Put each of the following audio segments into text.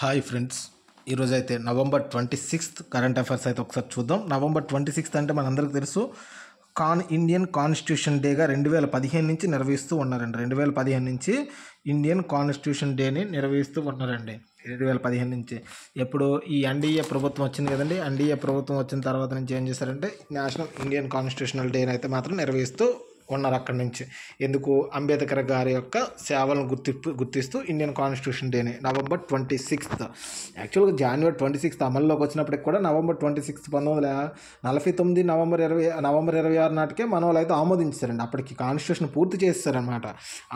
hi friends ఈరోజు అయితే November twenty sixth current affairs అయితే ఒకసారి చూద్దాం నవంబర్ ట్వంటీ సిక్స్త్ అంటే మనందరికీ తెలుసు కాన్ ఇండియన్ కాన్స్టిట్యూషన్ డేగా రెండు వేల పదిహేను నుంచి నిర్వహిస్తూ ఉన్నారండి రెండు వేల పదిహేను నుంచి ఇండియన్ కాన్స్టిట్యూషన్ డేని నిర్వహిస్తూ ఉన్నారండి రెండు వేల పదిహేను నుంచి ఎప్పుడు ఈ ఎన్డీఏ ప్రభుత్వం వచ్చింది కదండి ఎన్డీఏ ప్రభుత్వం వచ్చిన తర్వాత నుంచి ఏం చేశారంటే నేషనల్ ఇండియన్ కాన్స్టిట్యూషనల్ డేని అయితే మాత్రం నిర్వహిస్తూ ఉన్నారు అక్కడి నుంచి ఎందుకు అంబేద్కర్ గారి యొక్క సేవలను గుర్తింపు గుర్తిస్తూ ఇండియన్ కాన్స్టిట్యూషన్ డేని నవంబర్ ట్వంటీ సిక్స్త్ యాక్చువల్గా జనవరి ట్వంటీ సిక్స్త్ అమల్లోకి వచ్చినప్పటికి కూడా నవంబర్ ట్వంటీ సిక్స్త్ పంతొమ్మిది నలభై తొమ్మిది నవంబర్ ఇరవై నవంబర్ ఇరవై ఆరు నాటికే మన వాళ్ళు అయితే ఆమోదించారండి అప్పటికి కాన్స్టిట్యూషన్ పూర్తి చేస్తారనమాట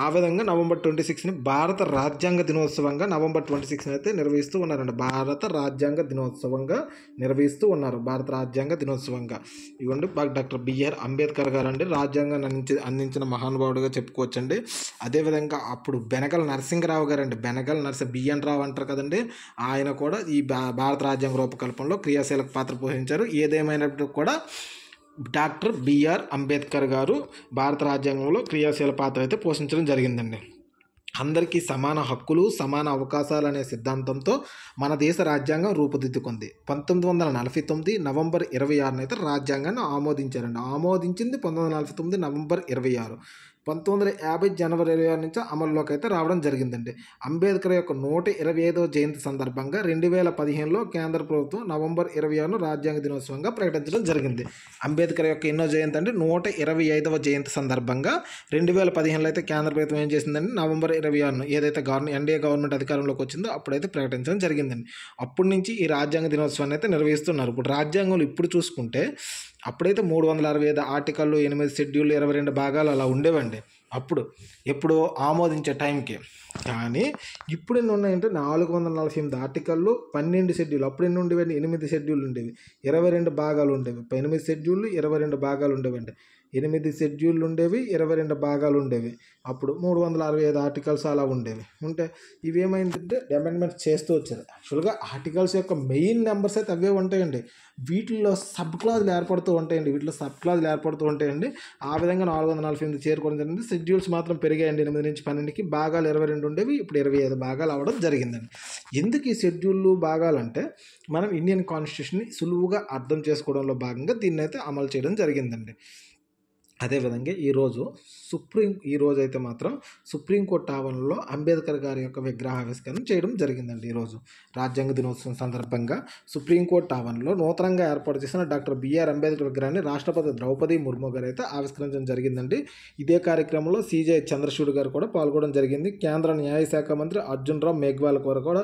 ఆ విధంగా నవంబర్ ట్వంటీ సిక్స్ని భారత రాజ్యాంగ దినోత్సవంగా నవంబర్ ట్వంటీ సిక్స్ని అయితే నిర్వహిస్తూ ఉన్నారండి భారత రాజ్యాంగ దినోత్సవంగా నిర్వహిస్తూ ఉన్నారు భారత రాజ్యాంగ దినోత్సవంగా ఇవ్వండి డాక్టర్ బిఆర్ అంబేద్కర్ గారు అండి రాజ్యాంగాన్ని అందించి అందించిన మహానుభావుడిగా చెప్పుకోవచ్చండి అదేవిధంగా అప్పుడు బెనకల నరసింహరావు గారు అండి బెనకల నరసి బిఎన్ రావు అంటారు కదండి ఆయన కూడా ఈ భారత రాజ్యాంగ రూపకల్పనలో క్రియాశీలక పాత్ర పోషించారు ఏదేమైనప్పటికీ కూడా డాక్టర్ బిఆర్ అంబేద్కర్ గారు భారత రాజ్యాంగంలో క్రియాశీల పాత్ర అయితే పోషించడం జరిగిందండి అందరికీ సమాన హక్కులు సమాన అవకాశాలు అనే సిద్ధాంతంతో మన దేశ రాజ్యాంగం రూపుదిద్దుకుంది పంతొమ్మిది వందల నలభై తొమ్మిది నవంబర్ ఇరవై ఆరునైతే రాజ్యాంగాన్ని ఆమోదించారండి ఆమోదించింది పంతొమ్మిది వందల నలభై తొమ్మిది నవంబర్ ఇరవై ఆరు పంతొమ్మిది వందల యాభై జనవరి ఇరవై ఆరు నుంచి అమల్లోకి అయితే రావడం జరిగిందండి అంబేద్కర్ యొక్క నూట ఇరవై ఐదవ జయంతి సందర్భంగా రెండు వేల పదిహేనులో కేంద్ర ప్రభుత్వం నవంబర్ ఇరవై ఆరును రాజ్యాంగ దినోత్సవంగా ప్రకటించడం జరిగింది అంబేద్కర్ యొక్క ఎన్నో జయంతి అంటే నూట ఇరవై ఐదవ జయంతి సందర్భంగా రెండు వేల పదిహేనులో అయితే కేంద్ర ప్రభుత్వం ఏం చేసిందండి నవంబర్ ఇరవై ఆరును ఏదైతే గవర్నమెంట్ ఎన్డీఏ గవర్నమెంట్ అధికారంలోకి వచ్చిందో అప్పుడైతే ప్రకటించడం జరిగిందండి అప్పటి నుంచి ఈ రాజ్యాంగ దినోత్సవాన్ని అయితే నిర్వహిస్తున్నారు ఇప్పుడు రాజ్యాంగంలో ఇప్పుడు చూసుకుంటే అప్పుడైతే మూడు వందల అరవై ఐదు ఆర్టికల్లు ఎనిమిది షెడ్యూల్ ఇరవై రెండు భాగాలు అలా ఉండేవండి అప్పుడు ఎప్పుడో ఆమోదించే టైంకి కానీ ఇప్పుడు ఎన్ని ఉన్నాయంటే నాలుగు వందల నలభై ఎనిమిది ఆర్టికల్లు పన్నెండు షెడ్యూల్ అప్పుడు ఎన్ని ఉండేవండి ఎనిమిది షెడ్యూల్ ఉండేవి ఇరవై రెండు భాగాలు ఉండేవి ఎనిమిది షెడ్యూల్లు ఇరవై రెండు భాగాలు ఉండేవండి ఎనిమిది షెడ్యూల్ ఉండేవి ఇరవై రెండు భాగాలు ఉండేవి అప్పుడు మూడు వందల అరవై ఐదు ఆర్టికల్స్ అలా ఉండేవి ఉంటే ఇవేమైందంటే అమెండ్మెంట్ చేస్తూ వచ్చారు యాక్చువల్గా ఆర్టికల్స్ యొక్క మెయిన్ నెంబర్స్ అయితే అవే ఉంటాయండి వీటిల్లో సబ్ క్లాజులు ఏర్పడుతూ ఉంటాయండి వీటిలో సబ్ క్లాజులు ఏర్పడుతూ ఉంటాయండి ఆ విధంగా నాలుగు వందల నలభై ఎనిమిది చేరుకోవడం జరిగింది షెడ్యూల్స్ మాత్రం పెరిగాయండి ఎనిమిది నుంచి పన్నెండుకి భాగాలు ఇరవై రెండు పన్నెండు ఉండేవి ఇప్పుడు ఇరవై ఐదు భాగాలు అవడం జరిగిందండి ఎందుకు ఈ షెడ్యూళ్ళు భాగాలంటే మనం ఇండియన్ కాన్స్టిట్యూషన్ని సులువుగా అర్థం చేసుకోవడంలో భాగంగా దీన్ని అయితే అమలు చేయడం జరిగిందండి అదేవిధంగా ఈరోజు సుప్రీం ఈరోజు అయితే మాత్రం సుప్రీంకోర్టు ఆవరణలో అంబేద్కర్ గారి యొక్క విగ్రహావిష్కరణ చేయడం జరిగిందండి ఈరోజు రాజ్యాంగ దినోత్సవం సందర్భంగా సుప్రీంకోర్టు ఆవరణలో నూతనంగా ఏర్పాటు చేసిన డాక్టర్ బిఆర్ అంబేద్కర్ విగ్రహాన్ని రాష్ట్రపతి ద్రౌపది ముర్ము గారు అయితే ఆవిష్కరించడం జరిగిందండి ఇదే కార్యక్రమంలో సిజే చంద్రశూడ్ గారు కూడా పాల్గొనడం జరిగింది కేంద్ర న్యాయశాఖ మంత్రి అర్జున్ రామ్ మేఘ్వాల్ గారు కూడా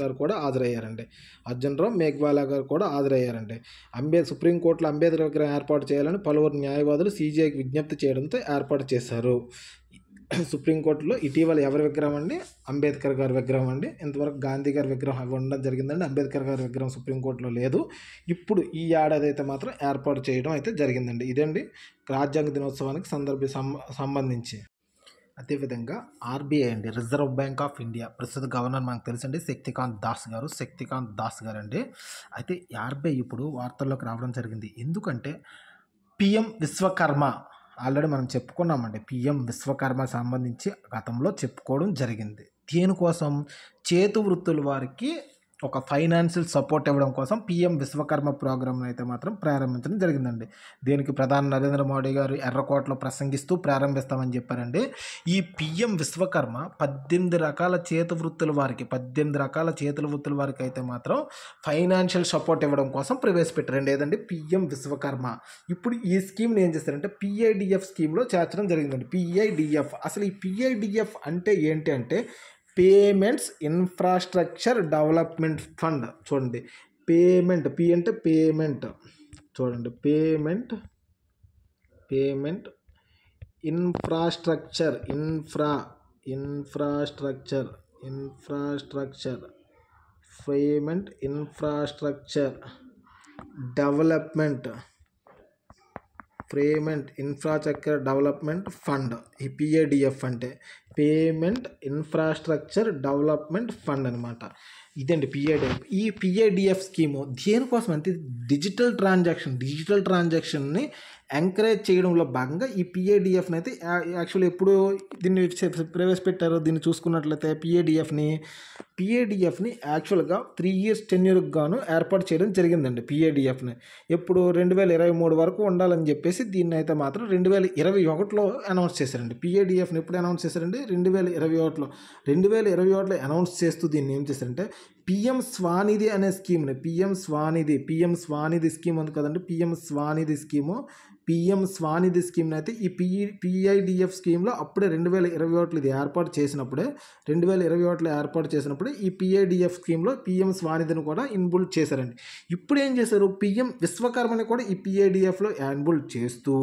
గారు కూడా హాజరయ్యారండి అర్జున్ రామ్ మేఘ్వాలా గారు కూడా హాజరయ్యారండి అంబే సుప్రీంకోర్టులో అంబేద్కర్ విగ్రహం ఏర్పాటు చేయాలని పలువురు న్యాయవాదులు సీజే మంత్రికి విజ్ఞప్తి చేయడంతో ఏర్పాటు చేశారు సుప్రీంకోర్టులో ఇటీవల ఎవరి విగ్రహం అండి అంబేద్కర్ గారి విగ్రహం అండి ఇంతవరకు గాంధీ గారి విగ్రహం అవి ఉండడం జరిగిందండి అంబేద్కర్ గారి విగ్రహం సుప్రీంకోర్టులో లేదు ఇప్పుడు ఈ ఏడాది అయితే మాత్రం ఏర్పాటు చేయడం అయితే జరిగిందండి ఇదండి రాజ్యాంగ దినోత్సవానికి సందర్భ సంబంధించి అదేవిధంగా ఆర్బీఐ అండి రిజర్వ్ బ్యాంక్ ఆఫ్ ఇండియా ప్రస్తుత గవర్నర్ మనకు తెలుసండి శక్తికాంత్ దాస్ గారు శక్తికాంత్ దాస్ గారు అండి అయితే ఆర్బీఐ ఇప్పుడు వార్తల్లోకి రావడం జరిగింది ఎందుకంటే పిఎం విశ్వకర్మ ఆల్రెడీ మనం చెప్పుకున్నామండి పిఎం విశ్వకర్మ సంబంధించి గతంలో చెప్పుకోవడం జరిగింది దేనికోసం చేతి వృత్తుల వారికి ఒక ఫైనాన్షియల్ సపోర్ట్ ఇవ్వడం కోసం పిఎం విశ్వకర్మ ప్రోగ్రాంను అయితే మాత్రం ప్రారంభించడం జరిగిందండి దీనికి ప్రధాని నరేంద్ర మోడీ గారు ఎర్రకోటలో ప్రసంగిస్తూ ప్రారంభిస్తామని చెప్పారండి ఈ పిఎం విశ్వకర్మ పద్దెనిమిది రకాల చేతి వృత్తుల వారికి పద్దెనిమిది రకాల చేతుల వృత్తుల వారికి అయితే మాత్రం ఫైనాన్షియల్ సపోర్ట్ ఇవ్వడం కోసం ప్రవేశపెట్టారండి ఏదండి పిఎం విశ్వకర్మ ఇప్పుడు ఈ స్కీమ్ని ఏం చేస్తారంటే పిఐడిఎఫ్ స్కీమ్లో చేర్చడం జరిగిందండి పిఐడిఎఫ్ అసలు ఈ పిఐడిఎఫ్ అంటే ఏంటి అంటే పేమెంట్స్ ఇన్ఫ్రాస్ట్రక్చర్ డెవలప్మెంట్ ఫండ్ చూడండి పేమెంట్ పి అంటే పేమెంట్ చూడండి payment payment infrastructure infra infrastructure infrastructure payment infrastructure development payment infrastructure development fund ఈ పిఏడిఎఫ్ అంటే పేమెంట్ ఇన్ఫ్రాస్ట్రక్చర్ డెవలప్మెంట్ ఫండ్ అనమాట ఇదండి పిఏడిఎఫ్ ఈ పిఏడిఎఫ్ స్కీము దేనికోసం అంటే డిజిటల్ ట్రాన్సాక్షన్ డిజిటల్ ట్రాన్సాక్షన్ని ఎంకరేజ్ చేయడంలో భాగంగా ఈ పిఏడిఎఫ్ని అయితే యాక్చువల్లీ ఎప్పుడు దీన్ని ప్రవేశపెట్టారో దీన్ని చూసుకున్నట్లయితే పిఏడిఎఫ్ని పిఏడిఎఫ్ని యాక్చువల్గా త్రీ ఇయర్స్ టెన్యూర్కి గాను ఏర్పాటు చేయడం జరిగిందండి పిఏడిఎఫ్ని ఎప్పుడు రెండు వేల ఇరవై మూడు వరకు ఉండాలని చెప్పేసి దీన్ని అయితే మాత్రం రెండు వేల ఇరవై ఒకటిలో అనౌన్స్ చేశారండి పిఏడిఎఫ్ని ఎప్పుడు అనౌన్స్ చేశారండి రెండు వేల ఇరవై ఒకటిలో రెండు వేల ఇరవై ఒకటిలో అనౌన్స్ చేస్తూ దీన్ని ఏం చేశారంటే పిఎం స్వానిధి అనే స్కీమ్ని PM Svanidhi PM Svanidhi scheme ఉంది కదండి PM Svanidhi scheme PM Svanidhi స్కీమ్ని అయితే ఈ పిఈ పిఐడిఎఫ్ స్కీమ్లో అప్పుడే రెండు వేల ఇరవై ఒకటిలో ఇది ఏర్పాటు చేసినప్పుడే రెండు వేల ఇరవై ఒకటిలో ఏర్పాటు చేసినప్పుడే కూడా ఈ పిఏడిఎఫ్ స్కీమ్లో పిఎం స్వానిధిని కూడా ఇన్బుల్డ్ చేశారండి ఇప్పుడు ఏం చేశారు పిఎం విశ్వకర్మని కూడా ఈ పిఏడిఎఫ్లో ఇన్బుల్డ్ చేస్తూ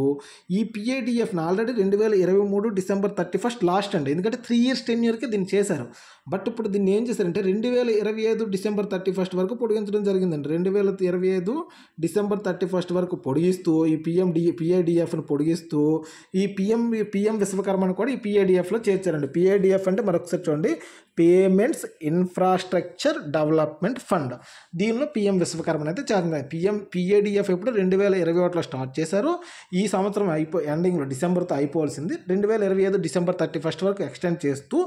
ఈ పిఏడిఎఫ్ని ఆల్రెడీ రెండు వేల ఇరవై మూడు డిసెంబర్ థర్టీ ఫస్ట్ లాస్ట్ అండి ఎందుకంటే త్రీ ఇయర్స్ టెన్ ఇయర్కి దీన్ని చేశారు బట్ ఇప్పుడు దీన్ని ఏం చేశారంటే రెండు వేల ఇరవై ఐదు డిసెంబర్ థర్టీ ఫస్ట్ వరకు పొడిగించడం జరిగిందండి రెండు వేల ఇరవై ఐదు డిసెంబర్ థర్టీ ఫస్ట్ వరకు పొడిగిస్తూ ఈ పిఎం డి పొడిగిస్తూ ఈ పిఎం పిఎం విశ్వకర్మను కూడా ఈ పిఏడిఎఫ్లో చేర్చారండి పిఏడిఎఫ్ అంటే మరొకసారి చూడండి పేమెంట్స్ ఇన్ఫ్రాస్ట్రక్చర్ డెవలప్మెంట్ ఫండ్ దీనిలో పిఎం విశ్వకర్మన్ అయితే చేరినారు పిఎం పిఏడిఎఫ్ ఎప్పుడు రెండు వేల ఇరవై ఒకటిలో స్టార్ట్ చేశారు ఈ సంవత్సరం అయిపో ఎండింగ్లో డిసెంబర్తో అయిపోవాల్సింది రెండు వేల ఇరవై ఐదు డిసెంబర్ థర్టీ ఫస్ట్ వరకు ఎక్స్టెండ్ చేస్తూ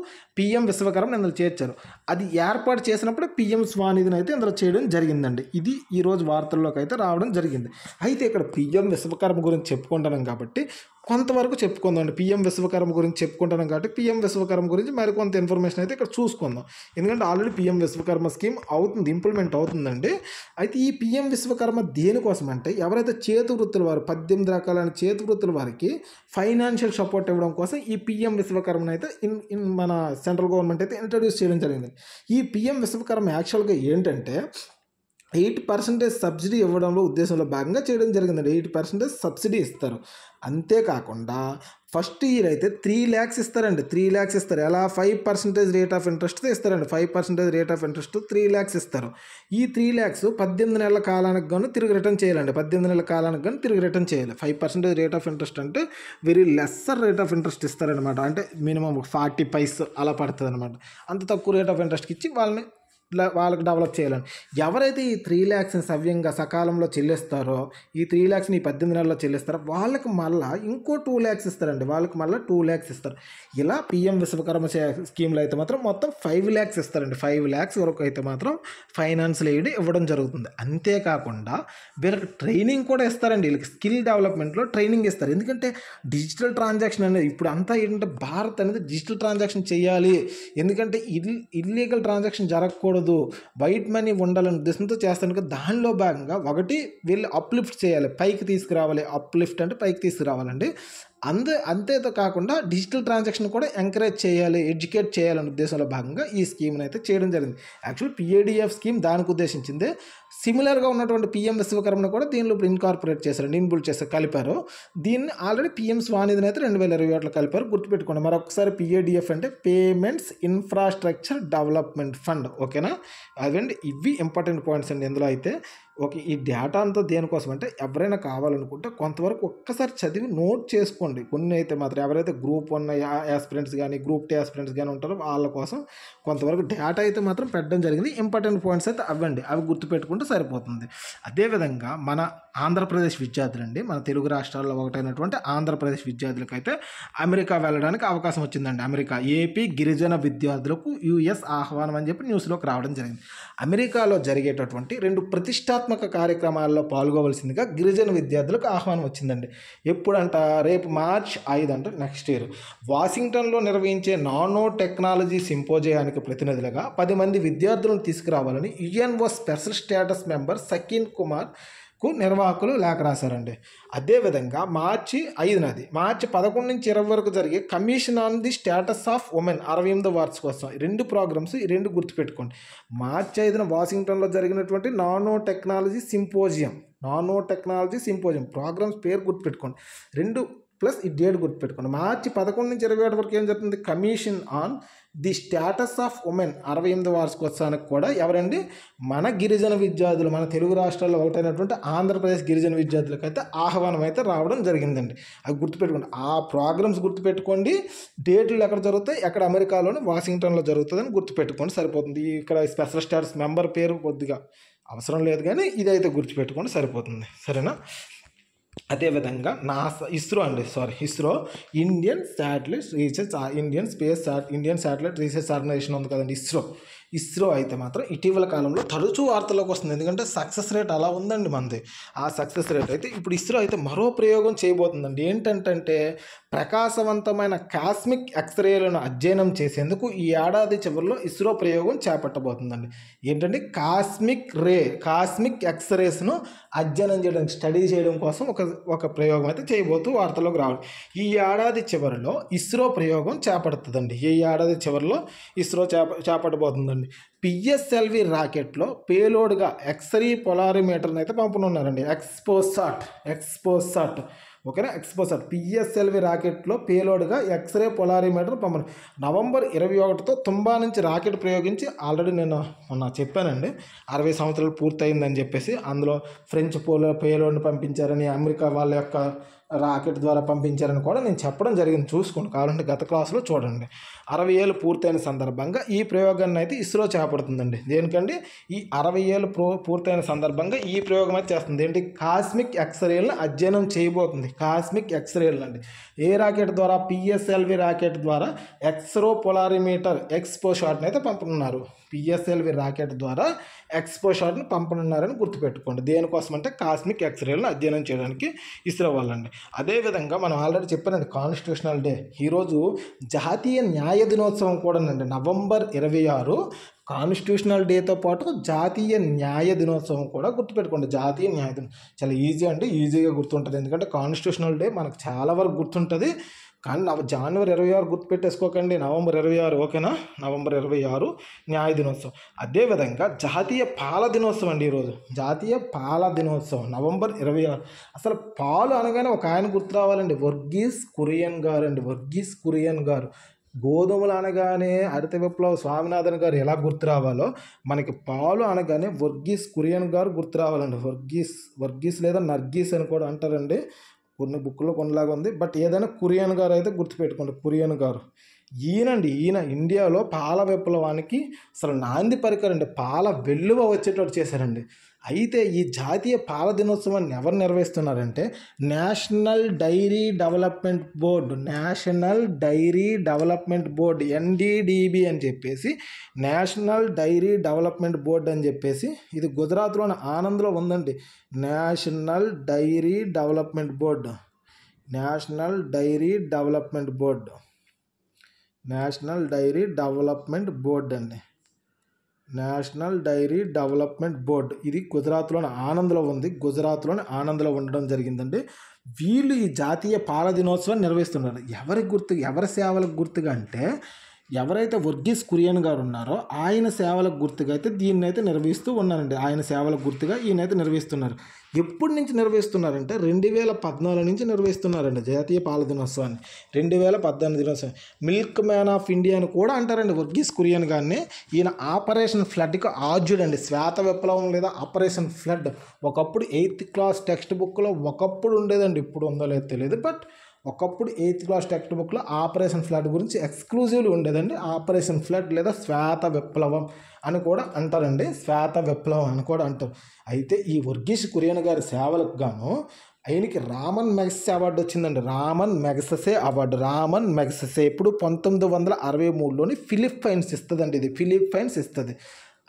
పిఎం విశ్వకర్మను ఇందులో చేర్చారు అది ఏర్పాటు చేసినప్పుడు పిఎం స్వానిధిని అయితే ఇందులో చేయడం జరిగిందండి ఇది ఈరోజు వార్తల్లోకి అయితే రావడం జరిగింది అయితే ఇక్కడ పిఎం విశ్వకర్మ గురించి చెప్పుకుంటున్నాం కాబట్టి కొంతవరకు చెప్పుకుందాం అండి పిఎం విశ్వకర్మ గురించి చెప్పుకుంటున్నాం కాబట్టి పిఎం విశ్వకర్మ గురించి మరికొంత ఇన్ఫర్మేషన్ అయితే ఇక్కడ చూసుకుందాం ఎందుకంటే ఆల్రెడీ పిఎం విశ్వకర్మ స్కీమ్ అవుతుంది ఇంప్లిమెంట్ అవుతుందండి అయితే ఈ పిఎం విశ్వకర్మ దేనికోసం అంటే ఎవరైతే చేతి వృత్తుల వారు పద్దెనిమిది రకాలైన చేతి వృత్తుల వారికి ఫైనాన్షియల్ సపోర్ట్ ఇవ్వడం కోసం ఈ పిఎం విశ్వకర్మను అయితే ఇన్ ఇన్ మన సెంట్రల్ గవర్నమెంట్ అయితే ఇంట్రడ్యూస్ చేయడం జరిగింది ఈ పిఎం విశ్వకర్మ యాక్చువల్గా ఏంటంటే ఎయిట్ పర్సెంటేజ్ సబ్సిడీ ఇవ్వడంలో ఉద్దేశంలో భాగంగా చేయడం జరిగిందండి ఎయిట్ పర్సెంటేజ్ సబ్సిడీ ఇస్తారు అంతేకాకుండా ఫస్ట్ ఇయర్ అయితే త్రీ ల్యాక్స్ ఇస్తారండి త్రీ ల్యాక్స్ ఇస్తారు ఎలా ఫైవ్ పర్సెంటేజ్ రేట్ ఆఫ్ ఇంట్రెస్ట్తో ఇస్తారండి five percentage rate of interest three lakhs ఇస్తారు ఈ త్రీ ల్యాక్స్ పద్దెనిమిది నెలల కాలానికి గాను తిరిగి రిటర్న్ చేయాలండి పద్దెనిమిది నెలల కాలానికి గాను తిరిగి రిటర్న్ చేయాలి five percentage rate of interest అంటే very lesser rate of interest ఇస్తారనమాట అంటే మినిమం ఫార్టీ పైస్ అలా పడుతుంది అనమాట అంత తక్కువ రేట్ ఆఫ్ ఇంట్రెస్ట్కి ఇచ్చి వాళ్ళని వాళ్ళకి డెవలప్ చేయాలని ఎవరైతే ఈ త్రీ ల్యాక్స్ని సవ్యంగా సకాలంలో చెల్లిస్తారో ఈ త్రీ ల్యాక్స్ని ఈ పద్దెనిమిది నెలల్లో చెల్లిస్తారో వాళ్ళకి మళ్ళీ ఇంకో టూ ల్యాక్స్ ఇస్తారండి వాళ్ళకి మళ్ళీ టూ ల్యాక్స్ ఇస్తారు ఇలా పిఎం విశ్వకర్మ స్కీమ్లో అయితే మాత్రం మొత్తం ఫైవ్ ల్యాక్స్ ఇస్తారండి ఫైవ్ ల్యాక్స్ వరకు అయితే మాత్రం ఫైనాన్స్ లేడి ఇవ్వడం జరుగుతుంది అంతేకాకుండా వీళ్ళకి ట్రైనింగ్ కూడా ఇస్తారండి వీళ్ళకి స్కిల్ డెవలప్మెంట్లో ట్రైనింగ్ ఇస్తారు ఎందుకంటే డిజిటల్ ట్రాన్సాక్షన్ అనేది ఇప్పుడు అంతా ఏంటంటే భారత్ అనేది డిజిటల్ ట్రాన్సాక్షన్ చేయాలి ఎందుకంటే ఇల్ ఇల్లీగల్ ట్రాన్సాక్షన్ జరగకూడదు ఉండకూడదు వైట్ మనీ ఉండాలని ఉద్దేశంతో చేస్తాను దానిలో భాగంగా ఒకటి వీళ్ళు అప్లిఫ్ట్ చేయాలి పైకి తీసుకురావాలి అప్లిఫ్ట్ అంటే పైకి తీసుకురావాలండి అందే అంతేతో కాకుండా డిజిటల్ ట్రాన్సాక్షన్ కూడా ఎంకరేజ్ చేయాలి ఎడ్యుకేట్ చేయాలనే ఉద్దేశంలో భాగంగా ఈ స్కీమ్ని అయితే చేయడం జరిగింది యాక్చువల్ పిఏడిఎఫ్ స్కీమ్ దానికి ఉద్దేశించిందే సిమిలర్గా ఉన్నటువంటి పిఎం విశ్వకర్మను కూడా దీనిలో ఇప్పుడు ఇన్కార్పొరేట్ చేశారు ఇన్బుల్ చేస్తే కలిపారు దీన్ని ఆల్రెడీ పిఎం స్వానిధిని అయితే రెండు వేల ఇరవై ఒకటిలో కలిపారు గుర్తుపెట్టుకోండి మరొకసారి పిఏడిఎఫ్ అంటే పేమెంట్స్ ఇన్ఫ్రాస్ట్రక్చర్ డెవలప్మెంట్ ఫండ్ ఓకేనా అదండి ఇవి ఇంపార్టెంట్ పాయింట్స్ అండి ఇందులో అయితే ఓకే ఈ డేటా అంతా దేనికోసం అంటే ఎవరైనా కావాలనుకుంటే కొంతవరకు ఒక్కసారి చదివి నోట్ చేసుకోండి కొన్ని అయితే మాత్రం ఎవరైతే గ్రూప్ ఉన్న యాస్పిరెంట్స్ కానీ గ్రూప్ టూ యాస్పిరెంట్స్ కానీ ఉంటారో వాళ్ళ కోసం కొంతవరకు డేటా అయితే మాత్రం పెట్టడం జరిగింది ఇంపార్టెంట్ పాయింట్స్ అయితే అవ్వండి అవి గుర్తుపెట్టుకుంటే సరిపోతుంది అదేవిధంగా మన ఆంధ్రప్రదేశ్ విద్యార్థులండి మన తెలుగు రాష్ట్రాల్లో ఒకటైనటువంటి ఆంధ్రప్రదేశ్ విద్యార్థులకైతే అమెరికా వెళ్ళడానికి అవకాశం వచ్చిందండి అమెరికా ఏపీ గిరిజన విద్యార్థులకు యుఎస్ ఆహ్వానం అని చెప్పి న్యూస్లోకి రావడం జరిగింది అమెరికాలో జరిగేటటువంటి రెండు ప్రతిష్టాత్మక కార్యక్రమాల్లో పాల్గొవలసిందిగా గిరిజన విద్యార్థులకు ఆహ్వానం వచ్చిందండి ఎప్పుడంట రేపు మార్చ్ ఐదు అంటే నెక్స్ట్ ఇయర్ వాషింగ్టన్లో నిర్వహించే నానో టెక్నాలజీ సింపోజియానికి సంఘానికి ప్రతినిధులుగా పది మంది విద్యార్థులను తీసుకురావాలని UNO special status member Sakeen Kumar కు నిర్వాహకులు లేఖ రాశారండి అదేవిధంగా మార్చి ఐదునది మార్చి పదకొండు నుంచి ఇరవై వరకు జరిగే commission on the status of women అరవై ఎనిమిది వార్డ్స్ కోసం రెండు ప్రోగ్రామ్స్ ఈ రెండు గుర్తుపెట్టుకోండి మార్చి ఐదున వాషింగ్టన్లో జరిగినటువంటి nano technology symposium nano technology symposium programs పేరు గుర్తుపెట్టుకోండి రెండు ప్లస్ ఈ డేట్ గుర్తుపెట్టుకోండి మార్చి పదకొండు నుంచి ఇరవై ఏడు వరకు ఏం జరుగుతుంది commission on the status of women అరవై ఎనిమిది వార్షికోత్సవానికి కూడా ఎవరండి మన గిరిజన విద్యార్థులు మన తెలుగు రాష్ట్రాల్లో ఒకటైనటువంటి ఆంధ్రప్రదేశ్ గిరిజన విద్యార్థులకు అయితే ఆహ్వానం అయితే రావడం జరిగిందండి అది గుర్తుపెట్టుకోండి ఆ ప్రోగ్రామ్స్ గుర్తుపెట్టుకోండి డేట్లు ఎక్కడ జరుగుతాయి ఎక్కడ అమెరికాలోని వాషింగ్టన్లో జరుగుతుందని గుర్తుపెట్టుకోండి సరిపోతుంది ఇక్కడ స్పెషల్ స్టేటస్ మెంబర్ పేరు కొద్దిగా అవసరం లేదు కానీ ఇదైతే గుర్తుపెట్టుకోండి సరిపోతుంది సరేనా అదేవిధంగా నాసా ఇస్రో అండి sorry ISRO Indian satellite research Indian space Indian satellite research organisation ఉంది కదండి ఇస్రో ఇస్రో అయితే మాత్రం ఇటీవల కాలంలో తరచూ వార్తలోకి వస్తుంది ఎందుకంటే సక్సెస్ రేట్ అలా ఉందండి మనది ఆ సక్సెస్ రేట్ అయితే ఇప్పుడు ఇస్రో అయితే మరో ప్రయోగం చేయబోతుందండి ఏంటంటే ప్రకాశవంతమైన కాస్మిక్ ఎక్స్రేలను అధ్యయనం చేసేందుకు ఈ ఏడాది చివరిలో ఇస్రో ప్రయోగం చేపట్టబోతుందండి ఏంటంటే కాస్మిక్ రే కాస్మిక్ ఎక్స్రేస్ను అధ్యయనం చేయడం స్టడీ చేయడం కోసం ఒక ఒక ప్రయోగం అయితే చేయబోతూ వార్తలోకి రావడం ఈ ఏడాది చివరిలో ఇస్రో ప్రయోగం చేపడుతుందండి ఈ ఏడాది చివరిలో ఇస్రో చేప చేపట్టబోతుందండి ఉంటుంది పిఎస్ఎల్వి రాకెట్లో పేలోడ్గా ఎక్స్రీ పొలారిమీటర్ని అయితే పంపనున్నారండి ఎక్స్పోసాట్ ఎక్స్పోసాట్ ఓకేనా ఎక్స్పోసాట్ పిఎస్ఎల్వి రాకెట్లో పేలోడ్గా ఎక్స్రే పొలారిమీటర్ పంపను నవంబర్ ఇరవై ఒకటితో తుంబా నుంచి రాకెట్ ప్రయోగించి ఆల్రెడీ నేను మొన్న చెప్పానండి అరవై సంవత్సరాలు పూర్తయిందని చెప్పేసి అందులో ఫ్రెంచ్ పోలో పేలోడ్ని పంపించారని అమెరికా వాళ్ళ యొక్క రాకెట్ ద్వారా పంపించారని కూడా నేను చెప్పడం జరిగింది చూసుకోండి కావాలంటే గత క్లాసులో చూడండి అరవై ఏళ్ళు పూర్తయిన సందర్భంగా ఈ ప్రయోగాన్ని అయితే ఇస్రో చేపడుతుందండి దేనికండి ఈ అరవై ఏళ్ళు ప్రో పూర్తయిన సందర్భంగా ఈ ప్రయోగం అయితే చేస్తుంది ఏంటి కాస్మిక్ ఎక్స్రేలను అధ్యయనం చేయబోతుంది కాస్మిక్ ఎక్స్రేలు అండి ఏ రాకెట్ ద్వారా పిఎస్ఎల్వి రాకెట్ ద్వారా ఎక్స్రో పొలారిమీటర్ ఎక్స్పో షాట్ని అయితే పంపుతున్నారు పిఎస్ఎల్వి రాకెట్ ద్వారా ఎక్స్పోషాట్ను పంపనున్నారని గుర్తుపెట్టుకోండి దేనికోసం అంటే కాస్మిక్ ఎక్స్రేలను అధ్యయనం చేయడానికి ఇస్రో వాళ్ళండి అదేవిధంగా మనం ఆల్రెడీ చెప్పినట్టు కాన్స్టిట్యూషనల్ డే ఈరోజు జాతీయ న్యాయ దినోత్సవం అండి నవంబర్ ఇరవై ఆరు కాన్స్టిట్యూషనల్ డేతో పాటు జాతీయ న్యాయ దినోత్సవం కూడా గుర్తుపెట్టుకోండి జాతీయ న్యాయ దినం చాలా ఈజీ అంటే ఈజీగా గుర్తుంటుంది ఎందుకంటే కాన్స్టిట్యూషనల్ డే మనకు చాలా వరకు గుర్తుంటుంది కానీ నవ జనవరి ఇరవై ఆరు గుర్తుపెట్టేసుకోకండి నవంబర్ ఇరవై ఆరు ఓకేనా నవంబర్ ఇరవై ఆరు న్యాయ దినోత్సవం అదేవిధంగా జాతీయ పాల దినోత్సవం అండి ఈరోజు జాతీయ పాల దినోత్సవం నవంబర్ ఇరవై ఆరు అసలు పాలు అనగానే ఒక ఆయన గుర్తు రావాలండి వర్గీస్ కురియన్ గారు అండి వర్గీస్ కురియన్ గారు గోధుమలు అనగానే హరిత విప్లవ స్వామినాథన్ గారు ఎలా గుర్తు రావాలో మనకి పాలు అనగానే వర్గీస్ కురియన్ గారు గుర్తు రావాలండి వర్గీస్ వర్గీస్ లేదా నర్గీస్ అని కూడా అంటారండి కొన్ని బుక్లో కొన్నలాగా ఉంది బట్ ఏదైనా కురియన్ గారు అయితే గుర్తుపెట్టుకోండి కురియన్ గారు ఈయనండి ఈయన ఇండియాలో పాల విప్లవానికి అసలు నాంది అండి పాల వెల్లువ వచ్చేటట్టు చేశారండి అయితే ఈ జాతీయ పాల దినోత్సవాన్ని ఎవరు నిర్వహిస్తున్నారంటే national dairy development board national dairy development board NDDB అని చెప్పేసి నేషనల్ డైరీ డెవలప్మెంట్ బోర్డు అని చెప్పేసి ఇది గుజరాత్లోని ఆనంద్లో ఉందండి national dairy development board national dairy development board national dairy development board అండి నేషనల్ డైరీ డెవలప్మెంట్ బోర్డు ఇది గుజరాత్లోని ఆనంద్లో ఉంది గుజరాత్లోని ఆనంద్లో ఉండడం జరిగిందండి వీళ్ళు ఈ జాతీయ పాల దినోత్సవాన్ని నిర్వహిస్తున్నారు ఎవరి గుర్తు ఎవరి సేవలకు గుర్తుగా అంటే ఎవరైతే వర్గీస్ కురియన్ గారు ఉన్నారో ఆయన సేవలకు గుర్తుగా అయితే దీన్ని అయితే నిర్వహిస్తూ ఉన్నారండి ఆయన సేవలకు గుర్తుగా ఈయనైతే నిర్వహిస్తున్నారు ఎప్పటి నుంచి నిర్వహిస్తున్నారంటే రెండు వేల పద్నాలుగు నుంచి నిర్వహిస్తున్నారండి జాతీయ పాల దినోత్సవాన్ని రెండు వేల పద్నాలుగు దినోత్సవం మిల్క్ మ్యాన్ ఆఫ్ ఇండియా అని కూడా అంటారండి వర్గీస్ కురియన్ గారిని ఈయన ఆపరేషన్ ఫ్లడ్కి ఆర్జుడండి శ్వేత విప్లవం లేదా ఆపరేషన్ ఫ్లడ్ ఒకప్పుడు ఎయిత్ క్లాస్ టెక్స్ట్ బుక్లో ఒకప్పుడు ఉండేదండి ఇప్పుడు ఉందో లేదో తెలియదు బట్ ఒకప్పుడు ఎయిత్ క్లాస్ టెక్స్ట్ బుక్లో ఆపరేషన్ ఫ్లడ్ గురించి ఎక్స్క్లూజివ్లీ ఉండేదండి ఆపరేషన్ ఫ్లడ్ లేదా శ్వేత విప్లవం అని కూడా అంటారండి శ్వేత విప్లవం అని కూడా అంటారు అయితే ఈ వర్గీష్ కురియన్ గారి సేవలకు గాను ఆయనకి రామన్ మెగసే అవార్డు వచ్చిందండి Ramon Magsaysay award Ramon Magsaysay ఇప్పుడు పంతొమ్మిది వందల అరవై మూడులోని ఫిలిప్పైన్స్ ఇస్తుందండి ఇది ఫిలిప్పైన్స్ ఇస్తుంది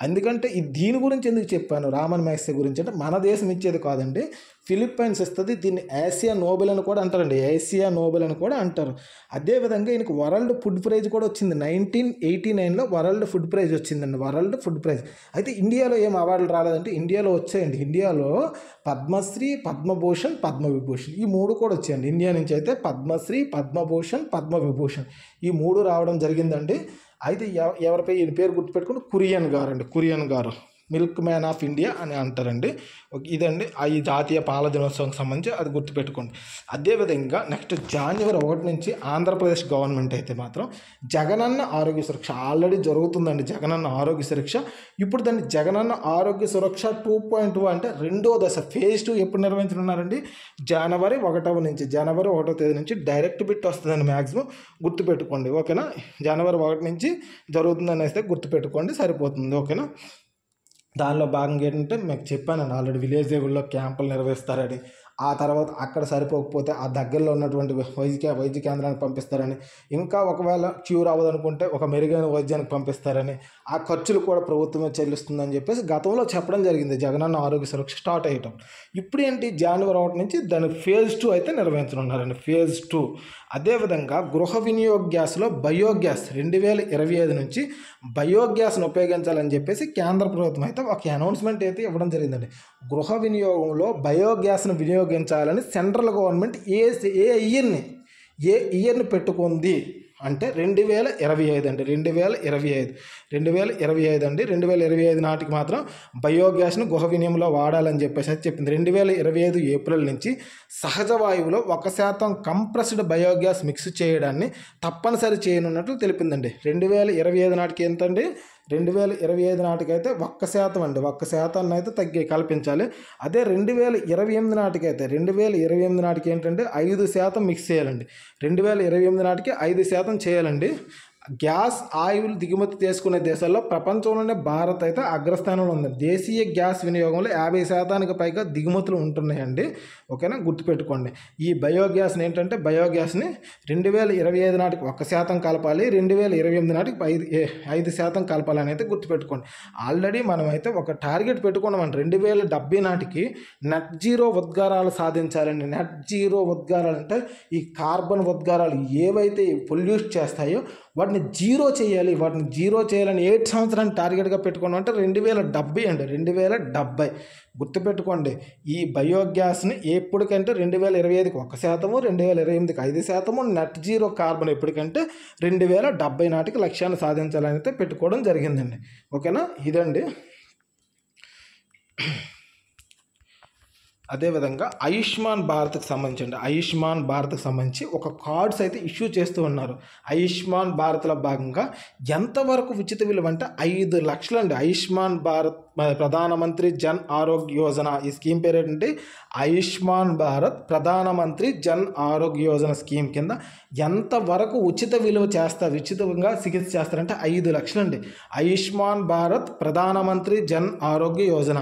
ఎందుకంటే ఈ దీని గురించి ఎందుకు చెప్పాను రామన్ మెగసే గురించి అంటే మన దేశం ఇచ్చేది కాదండి ఫిలిప్పైన్స్ ఇస్తుంది దీన్ని ఏసియా నోబెల్ అని కూడా అంటారండి ఏసియా నోబెల్ అని కూడా అంటారు అదేవిధంగా ఈయనకు వరల్డ్ ఫుడ్ ప్రైజ్ కూడా వచ్చింది నైన్టీన్ ఎయిటీ నైన్లో వరల్డ్ ఫుడ్ ప్రైజ్ వచ్చిందండి వరల్డ్ ఫుడ్ ప్రైజ్ అయితే ఇండియాలో ఏం అవార్డులు రాలేదంటే ఇండియాలో వచ్చాయండి ఇండియాలో పద్మశ్రీ పద్మభూషణ్ పద్మవిభూషణ్ ఈ మూడు కూడా వచ్చాయండి ఇండియా నుంచి అయితే పద్మశ్రీ పద్మభూషణ్ పద్మవిభూషణ్ ఈ మూడు రావడం జరిగిందండి అయితే ఎవరిపై ఈయన పేరు గుర్తుపెట్టుకుంటే కురియన్ గారు అండి కురియన్ గారు మిల్క్ మ్యాన్ ఆఫ్ ఇండియా అని అంటారండి ఇదండి ఈ జాతీయ పాల దినోత్సవం సంబంధించి అది గుర్తుపెట్టుకోండి అదేవిధంగా నెక్స్ట్ జాన్యువరి ఒకటి నుంచి ఆంధ్రప్రదేశ్ గవర్నమెంట్ అయితే మాత్రం జగనన్న ఆరోగ్య సురక్ష ఆల్రెడీ జరుగుతుందండి జగనన్న ఆరోగ్య సురక్ష ఇప్పుడు దాన్ని జగనన్న ఆరోగ్య సురక్ష టూ పాయింట్ టూ అంటే రెండో దశ ఫేజ్ టూ ఎప్పుడు నిర్వహించనున్నారండి జనవరి ఒకటవ నుంచి జనవరి ఒకటో తేదీ నుంచి డైరెక్ట్ బిట్ వస్తుందండి మ్యాక్సిమం గుర్తుపెట్టుకోండి ఓకేనా జనవరి ఒకటి నుంచి జరుగుతుందని అయితే గుర్తుపెట్టుకోండి సరిపోతుంది ఓకేనా దానిలో భాగంగా ఏంటంటే మీకు చెప్పాను నేను ఆల్రెడీ విలేజ్ దేవుల్లో క్యాంపులు నిర్వహిస్తారని ఆ తర్వాత అక్కడ సరిపోకపోతే ఆ దగ్గరలో ఉన్నటువంటి వైద్య వైద్య కేంద్రానికి పంపిస్తారని ఇంకా ఒకవేళ క్యూర్ అవ్వదనుకుంటే ఒక మెరుగైన వైద్యానికి పంపిస్తారని ఆ ఖర్చులు కూడా ప్రభుత్వమే చెల్లిస్తుందని చెప్పేసి గతంలో చెప్పడం జరిగింది జగనన్న ఆరోగ్య సురక్ష స్టార్ట్ అయ్యటం ఇప్పుడు ఏంటి జనవరి ఒకటి నుంచి దాని ఫేజ్ టూ అయితే నిర్వహించనున్నారండి ఫేజ్ టూ అదేవిధంగా గృహ వినియోగ గ్యాస్లో బయోగ్యాస్ రెండు వేల ఇరవై ఐదు నుంచి బయోగ్యాస్ను ఉపయోగించాలని చెప్పేసి కేంద్ర ప్రభుత్వం అయితే ఒక అనౌన్స్మెంట్ అయితే ఇవ్వడం జరిగిందండి గృహ వినియోగంలో బయోగ్యాస్ను వినియోగించాలని సెంట్రల్ గవర్నమెంట్ ఏ ఏ ఇయర్ని ఏ ఇయర్ని పెట్టుకుంది అంటే రెండు వేల ఇరవై ఐదు అండి రెండు వేల ఇరవై ఐదు రెండు వేల ఇరవై ఐదు అండి రెండు వేల ఇరవై ఐదు నాటికి మాత్రం బయోగ్యాస్ను గృహ వినియంలో వాడాలని చెప్పేసి చెప్పింది రెండు వేల ఇరవై ఐదు ఏప్రిల్ నుంచి సహజ వాయువులో ఒక శాతం కంప్రెస్డ్ బయోగ్యాస్ మిక్స్ చేయడాన్ని తప్పనిసరి చేయనున్నట్లు తెలిపిందండి రెండు వేల ఇరవై ఐదు నాటికి ఎంతండి రెండు వేల ఇరవై ఐదు నాటికైతే ఒక్క శాతం అండి ఒక్క శాతాన్ని అయితే తగ్గి కల్పించాలి అదే రెండు వేల ఇరవై ఎనిమిది నాటికైతే రెండు వేల ఇరవై ఎనిమిది నాటికి ఏంటంటే ఐదు శాతం మిక్స్ చేయాలండి రెండు వేల ఇరవై ఎనిమిది నాటికి ఐదు శాతం చేయాలండి గ్యాస్ ఆయిల్ దిగుమతి చేసుకునే దేశాల్లో ప్రపంచంలోనే భారత్ అయితే అగ్రస్థానంలో ఉంది దేశీయ గ్యాస్ వినియోగంలో యాభై శాతానికి పైగా దిగుమతులు ఉంటున్నాయండి ఓకేనా గుర్తుపెట్టుకోండి ఈ బయోగ్యాస్ని ఏంటంటే బయోగ్యాస్ని రెండు వేల ఇరవై ఐదు నాటికి ఒక శాతం కలపాలి రెండు వేల ఇరవై ఎనిమిది నాటికి ఐదు ఐదు శాతం కలపాలని అయితే గుర్తుపెట్టుకోండి ఆల్రెడీ మనమైతే ఒక టార్గెట్ పెట్టుకున్నామండి రెండు వేల డెబ్బై నాటికి నెట్ జీరో ఉద్గారాలు సాధించాలండి నెట్ జీరో ఉద్గారాలు అంటే ఈ కార్బన్ ఉద్గారాలు ఏవైతే పొల్యూట్ చేస్తాయో వాటి వాటిని జీరో చేయాలి వాటిని జీరో చేయాలని ఏడు సంవత్సరాన్ని టార్గెట్గా పెట్టుకోండి అంటే రెండు వేల డెబ్బై అండి రెండు వేల డెబ్బై గుర్తుపెట్టుకోండి ఈ బయోగ్యాస్ని ఎప్పటికంటే రెండు వేల ఇరవై ఐదుకి ఒక శాతము రెండు వేల ఇరవై ఎనిమిదికి ఐదు శాతము నెట్ జీరో కార్బన్ ఎప్పటికంటే రెండు వేల డెబ్బై నాటికి లక్ష్యాన్ని సాధించాలని అయితే పెట్టుకోవడం జరిగిందండి ఓకేనా ఇదండి అదేవిధంగా ఆయుష్మాన్ భారత్కి సంబంధించి ఆయుష్మాన్ భారత్కి సంబంధించి ఒక కార్డ్స్ అయితే ఇష్యూ చేస్తూ ఉన్నారు ఆయుష్మాన్ భారత్లో భాగంగా ఎంతవరకు ఉచిత విలువ అంటే ఐదు లక్షలండి ఆయుష్మాన్ భారత్ ప్రధానమంత్రి జన్ ఆరోగ్య యోజన ఈ స్కీమ్ పేరు ఏంటంటే ఆయుష్మాన్ భారత్ ప్రధానమంత్రి జన్ ఆరోగ్య యోజన స్కీమ్ కింద ఎంతవరకు ఉచిత విలువ చేస్తారు ఉచితంగా చికిత్స చేస్తారంటే ఐదు లక్షలండి ఆయుష్మాన్ భారత్ ప్రధానమంత్రి జన్ ఆరోగ్య యోజన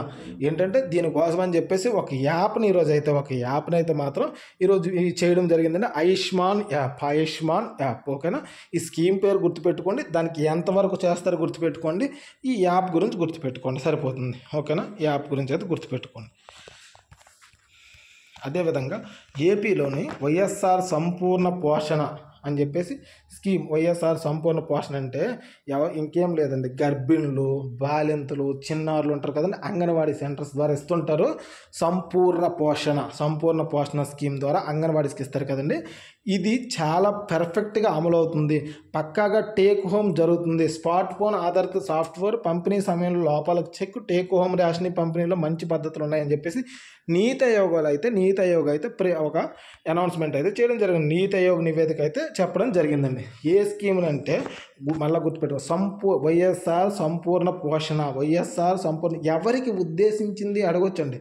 ఏంటంటే దీనికోసం అని చెప్పేసి ఒక యాప్ని ఈరోజు అయితే ఒక యాప్ని అయితే మాత్రం ఈరోజు చేయడం జరిగిందంటే ఆయుష్మాన్ యాప్ ఆయుష్మాన్ యాప్ ఓకేనా ఈ స్కీమ్ పేరు గుర్తుపెట్టుకోండి దానికి ఎంతవరకు చేస్తారో గుర్తుపెట్టుకోండి ఈ యాప్ గురించి గుర్తుపెట్టుకోండి సరే సరిపోతుంది ఓకేనా ఈ యాప్ గురించి అయితే గుర్తుపెట్టుకోండి అదేవిధంగా ఏపీలోని వైఎస్ఆర్ సంపూర్ణ పోషణ అని చెప్పేసి స్కీమ్ వైఎస్ఆర్ సంపూర్ణ పోషణ అంటే ఎవ ఇంకేం లేదండి గర్భిణులు బాలింతలు చిన్నారులు ఉంటారు కదండి అంగన్వాడీ సెంటర్స్ ద్వారా ఇస్తుంటారు సంపూర్ణ పోషణ సంపూర్ణ పోషణ స్కీమ్ ద్వారా అంగన్వాడీస్కి ఇస్తారు కదండి ఇది చాలా పెర్ఫెక్ట్గా అమలవుతుంది పక్కాగా టేక్ హోమ్ జరుగుతుంది స్మార్ట్ ఫోన్ ఆధారిత సాఫ్ట్వేర్ పంపిణీ సమయంలో లోపాలకు చెక్ టేక్ హోమ్ రేషన్ పంపిణీలో మంచి పద్ధతులు ఉన్నాయని చెప్పేసి నీతి ఆయోగాలు అయితే నీతి ఆయోగ్ అయితే ప్రే ఒక అనౌన్స్మెంట్ అయితే చేయడం జరిగింది నీతి ఆయోగ్ నివేదిక అయితే చెప్పడం జరిగిందండి ఏ స్కీములు అంటే మళ్ళీ గుర్తుపెట్టుకో సంపూ వైఎస్ఆర్ సంపూర్ణ పోషణ వైఎస్ఆర్ సంపూర్ణ ఎవరికి ఉద్దేశించింది అడగొచ్చండి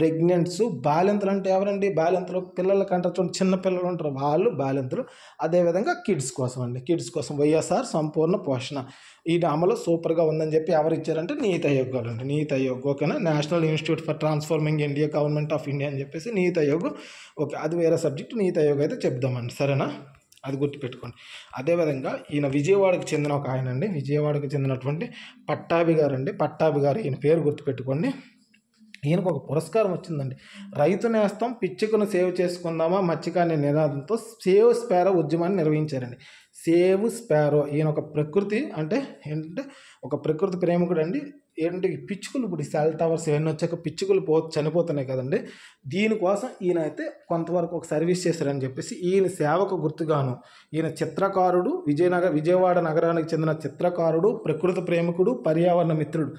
ప్రెగ్నెంట్స్ బాలింతలు అంటే ఎవరండి బాలింతలు పిల్లల చూడండి చిన్న పిల్లలు ఉంటారు వాళ్ళు బాలింతలు అదేవిధంగా కిడ్స్ కోసం అండి కిడ్స్ కోసం వైఎస్ఆర్ సంపూర్ణ పోషణ ఈ అమలు సూపర్గా ఉందని చెప్పి ఎవరు ఇచ్చారంటే నీతి ఆయోగ్ గారు అండి నీతి ఆయోగ్ ఓకేనా national institute for transforming India government of India అని చెప్పేసి నీతి ఆయోగ్ ఓకే అది వేరే సబ్జెక్ట్ నీతి ఆయోగ్ అయితే చెప్దామండి సరేనా అది గుర్తుపెట్టుకోండి అదేవిధంగా ఈయన విజయవాడకు చెందిన ఒక ఆయన అండి విజయవాడకు చెందినటువంటి పట్టాభి గారు అండి పట్టాభి గారు ఈయన పేరు గుర్తుపెట్టుకోండి ఈయనకు ఒక పురస్కారం వచ్చిందండి రైతు నేస్తం పిచ్చుకను సేవ్ చేసుకుందామా మత్స్యకాన్ని నినాదంతో సేవ్ స్పారో ఉద్యమాన్ని నిర్వహించారండి సేవ్ స్పారో ఈయన ఒక ప్రకృతి అంటే ఏంటంటే ఒక ప్రకృతి ప్రేమికుడు అండి ఏంటంటే పిచ్చుకలు ఇప్పుడు సెల్ టవర్స్ ఇవన్నీ వచ్చాక పిచ్చుకలు పో చనిపోతున్నాయి కదండి దీనికోసం ఈయన అయితే కొంతవరకు ఒక సర్వీస్ చేశారని చెప్పేసి ఈయన సేవకు గుర్తుగాను ఈయన చిత్రకారుడు విజయనగర విజయవాడ నగరానికి చెందిన చిత్రకారుడు ప్రకృతి ప్రేమికుడు పర్యావరణ మిత్రుడు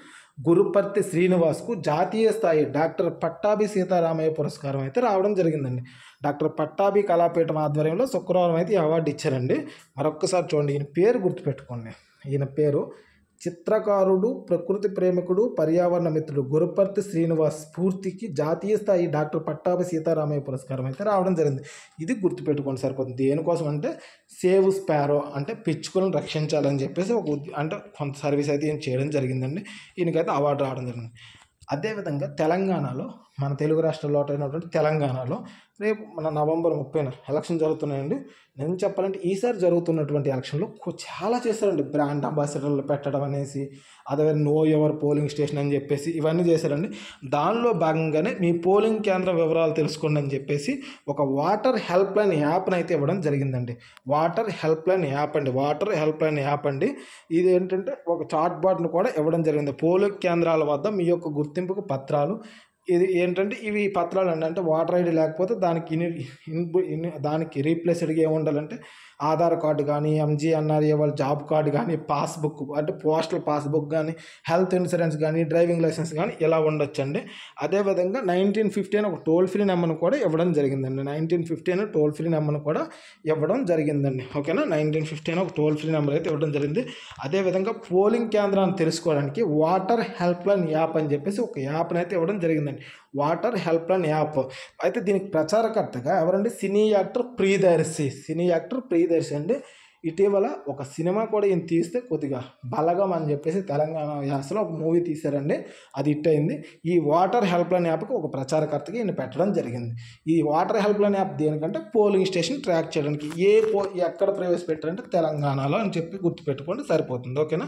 గురుపర్తి శ్రీనివాస్కు జాతీయ స్థాయి డాక్టర్ పట్టాభి సీతారామయ్య పురస్కారం అయితే రావడం జరిగిందండి డాక్టర్ పట్టాభి కళాపీఠం ఆధ్వర్యంలో శుక్రవారం అయితే ఈ అవార్డు ఇచ్చారండి మరొక్కసారి చూడండి ఈయన పేరు గుర్తుపెట్టుకోండి ఈయన పేరు చిత్రకారుడు ప్రకృతి ప్రేమికుడు పర్యావరణ మిత్రుడు గురుపర్తి శ్రీనివాస్ స్ఫూర్తికి జాతీయ స్థాయి డాక్టర్ పట్టాభి సీతారామయ్య పురస్కారం అయితే రావడం జరిగింది ఇది గుర్తుపెట్టుకోండి సరిపోతుంది దేనికోసం అంటే సేవ్ స్పారో అంటే పిచ్చుకలను రక్షించాలని చెప్పేసి ఒక అంటే కొంత సర్వీస్ అయితే చేయడం జరిగిందండి ఈయనకైతే అవార్డు రావడం జరిగింది అదేవిధంగా తెలంగాణలో మన తెలుగు రాష్ట్రంలో అయినటువంటి తెలంగాణలో రేపు మన నవంబర్ ముప్పైన ఎలక్షన్ జరుగుతున్నాయండి నేను చెప్పాలంటే ఈసారి జరుగుతున్నటువంటి ఎలక్షన్లో చాలా చేశారండి బ్రాండ్ అంబాసిడర్లు పెట్టడం అనేసి అదే నో ఎవర్ పోలింగ్ స్టేషన్ అని చెప్పేసి ఇవన్నీ చేశారండి దానిలో భాగంగానే మీ పోలింగ్ కేంద్రం వివరాలు తెలుసుకోండి అని చెప్పేసి ఒక వాటర్ హెల్ప్ లైన్ యాప్ని అయితే ఇవ్వడం జరిగిందండి వాటర్ హెల్ప్ లైన్ యాప్ అండి వాటర్ హెల్ప్ లైన్ యాప్ అండి ఇది ఏంటంటే ఒక చాట్ బాట్ను కూడా ఇవ్వడం జరిగింది పోలింగ్ కేంద్రాల వద్ద మీ యొక్క గుర్తింపుకు పత్రాలు ఇది ఏంటంటే ఇవి పత్రాలు అండి అంటే వాటర్ ఐడి లేకపోతే దానికి ఇన్ దానికి రీప్లేస్డ్గా ఏమి ఉండాలంటే ఆధార్ కార్డు కానీ ఎంజీఎన్ఆర్ఏ వాళ్ళ జాబ్ కార్డు కానీ పాస్బుక్ అంటే పోస్టల్ పాస్బుక్ కానీ హెల్త్ ఇన్సూరెన్స్ కానీ డ్రైవింగ్ లైసెన్స్ కానీ ఇలా ఉండొచ్చండి అదేవిధంగా నైన్టీన్ ఫిఫ్టీ ఒక టోల్ ఫ్రీ నెంబర్ను కూడా ఇవ్వడం జరిగిందండి నైన్టీన్ ఫిఫ్టీ అని టోల్ ఫ్రీ నెంబర్ను కూడా ఇవ్వడం జరిగిందండి ఓకేనా నైన్టీన్ ఫిఫ్టీ ఒక టోల్ ఫ్రీ నెంబర్ అయితే ఇవ్వడం జరిగింది అదేవిధంగా పోలింగ్ కేంద్రాన్ని తెలుసుకోవడానికి వాటర్ హెల్ప్ లైన్ యాప్ అని చెప్పేసి ఒక యాప్ని అయితే ఇవ్వడం జరిగిందండి వాటర్ హెల్ప్ లైన్ యాప్ అయితే దీనికి ప్రచారకర్తగా ఎవరండి cine actor Priyadarshi cine actor Priyadarshi అండి ఇటీవల ఒక సినిమా కూడా ఈయన తీస్తే కొద్దిగా బలగం అని చెప్పేసి తెలంగాణ యాసలో ఒక మూవీ తీశారండి అది హిట్ అయింది ఈ వాటర్ హెల్ప్ లైన్ యాప్కి ఒక ప్రచారకర్తకి ఈయన పెట్టడం జరిగింది ఈ వాటర్ హెల్ప్ లైన్ యాప్ దేనికంటే పోలింగ్ స్టేషన్ ట్రాక్ చేయడానికి ఏ పో ఎక్కడ ప్రవేశపెట్టారంటే తెలంగాణలో అని చెప్పి గుర్తుపెట్టుకోండి సరిపోతుంది ఓకేనా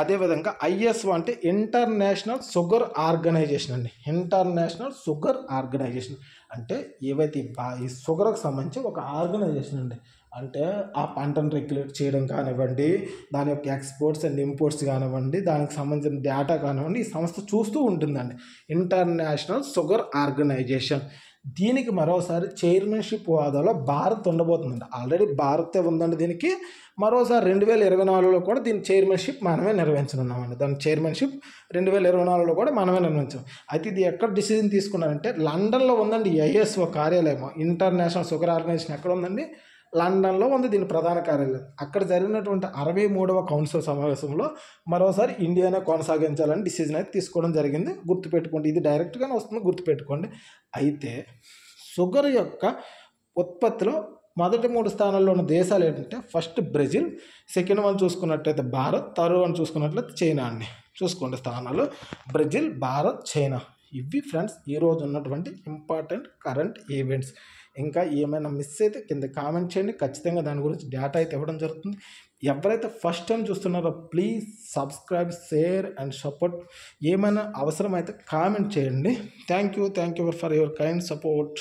అదేవిధంగా ఐఎస్ఓ అంటే ఇంటర్నేషనల్ షుగర్ ఆర్గనైజేషన్ అండి ఇంటర్నేషనల్ షుగర్ ఆర్గనైజేషన్ అంటే ఏవైతే ఈ షుగర్కి సంబంధించి ఒక ఆర్గనైజేషన్ అండి అంటే ఆ పంటను రెగ్యులేట్ చేయడం కానివ్వండి దాని యొక్క ఎక్స్పోర్ట్స్ అండ్ ఇంపోర్ట్స్ కానివ్వండి దానికి సంబంధించిన డేటా కానివ్వండి ఈ సంస్థ చూస్తూ ఉంటుందండి ఇంటర్నేషనల్ షుగర్ ఆర్గనైజేషన్ దీనికి మరోసారి చైర్మన్షిప్ హోదాలో భారత్ ఉండబోతుందండి ఆల్రెడీ భారతే ఉందండి దీనికి మరోసారి రెండు వేల ఇరవై నాలుగులో కూడా దీని చైర్మన్షిప్ మనమే నిర్వహించనున్నామండి దాని చైర్మన్షిప్ రెండు వేల ఇరవై నాలుగులో కూడా మనమే నిర్వహించాం అయితే ఇది ఎక్కడ డిసిజన్ తీసుకున్నారంటే లండన్లో ఉందండి ఐఎస్ఓ కార్యాలయం ఇంటర్నేషనల్ షుగర్ ఆర్గనైజేషన్ ఎక్కడ ఉందండి లండన్లో ఉంది దీని ప్రధాన కార్యాలయం అక్కడ జరిగినటువంటి అరవై మూడవ కౌన్సిల్ సమావేశంలో మరోసారి ఇండియానే కొనసాగించాలని డిసిజన్ అయితే తీసుకోవడం జరిగింది గుర్తుపెట్టుకోండి ఇది డైరెక్ట్గానే వస్తుంది గుర్తుపెట్టుకోండి అయితే షుగర్ యొక్క ఉత్పత్తిలో మొదటి మూడు స్థానాల్లో ఉన్న దేశాలు ఏంటంటే ఫస్ట్ బ్రెజిల్ సెకండ్ వన్ చూసుకున్నట్లయితే భారత్ థర్డ్ వన్ చూసుకున్నట్లయితే చైనా అండి చూసుకోండి స్థానాలు బ్రెజిల్ భారత్ చైనా ఇవి ఫ్రెండ్స్ ఈరోజు ఉన్నటువంటి ఇంపార్టెంట్ కరెంట్ ఈవెంట్స్ ఇంకా ఏమైనా మిస్ అయితే కింద కామెంట్ చేయండి ఖచ్చితంగా దాని గురించి డేటా అయితే ఇవ్వడం జరుగుతుంది ఎవరైతే ఫస్ట్ టైం చూస్తున్నారో please subscribe share and support ఏమైనా అవసరమైతే కామెంట్ చేయండి thank you thank you for your kind support